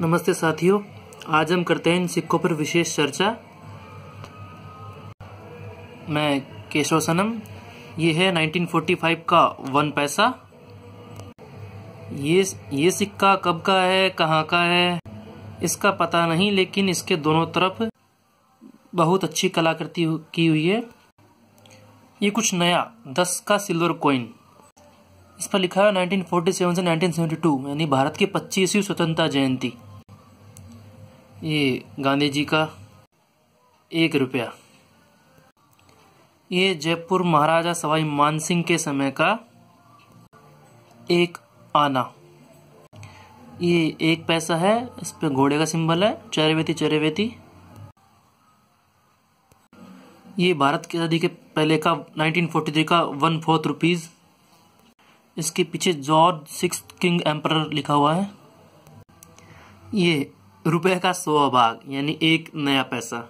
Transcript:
नमस्ते साथियों आज हम करते हैं इन सिक्कों पर विशेष चर्चा मैं केशव सनम ये है 1945 का वन पैसा ये ये सिक्का कब का है कहाँ का है इसका पता नहीं लेकिन इसके दोनों तरफ बहुत अच्छी कलाकृति की हुई है ये कुछ नया दस का सिल्वर कॉइन इस पर लिखा है 1947 से 1972 यानी भारत की पच्चीसवीं स्वतंत्रता जयंती ये गांधी जी का एक रुपया ये जयपुर महाराजा सवाई मानसिंह के समय का एक आना ये एक पैसा है इस पे घोड़े का सिंबल है चरवेती चरवेती ये भारत की आज़ादी के पहले का 1943 का वन फोर्थ रुपीज़ इसके पीछे जॉर्ज सिक्स किंग एम्पर लिखा हुआ है ये रुपए का सौ भाग यानी एक नया पैसा